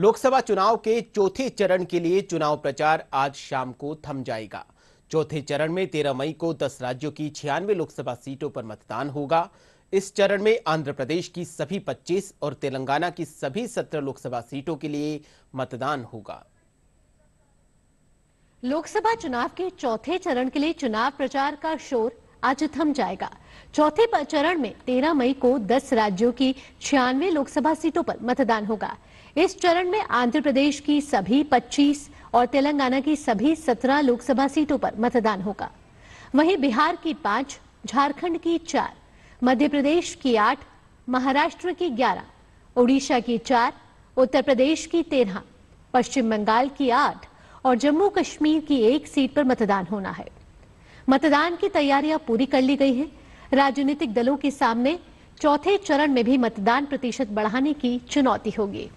लोकसभा चुनाव के चौथे चरण के लिए चुनाव प्रचार आज शाम को थम जाएगा चौथे चरण में तेरह मई को दस राज्यों की छियानवे लोकसभा सीटों पर मतदान होगा इस चरण में आंध्र प्रदेश की सभी 25 और तेलंगाना की सभी 17 लोकसभा सीटों के लिए मतदान होगा लोकसभा चुनाव के चौथे चरण के लिए चुनाव प्रचार का शोर आज थम जाएगा चौथे चरण में 13 मई को 10 राज्यों की छियानवे लोकसभा सीटों पर मतदान होगा इस चरण में आंध्र प्रदेश की सभी 25 और तेलंगाना की सभी 17 लोकसभा सीटों पर मतदान होगा वहीं बिहार की पांच झारखंड की चार मध्य प्रदेश की आठ महाराष्ट्र की ग्यारह ओडिशा की चार उत्तर प्रदेश की तेरह पश्चिम बंगाल की आठ और जम्मू कश्मीर की एक सीट पर मतदान होना है मतदान की तैयारियां पूरी कर ली गई हैं राजनीतिक दलों के सामने चौथे चरण में भी मतदान प्रतिशत बढ़ाने की चुनौती होगी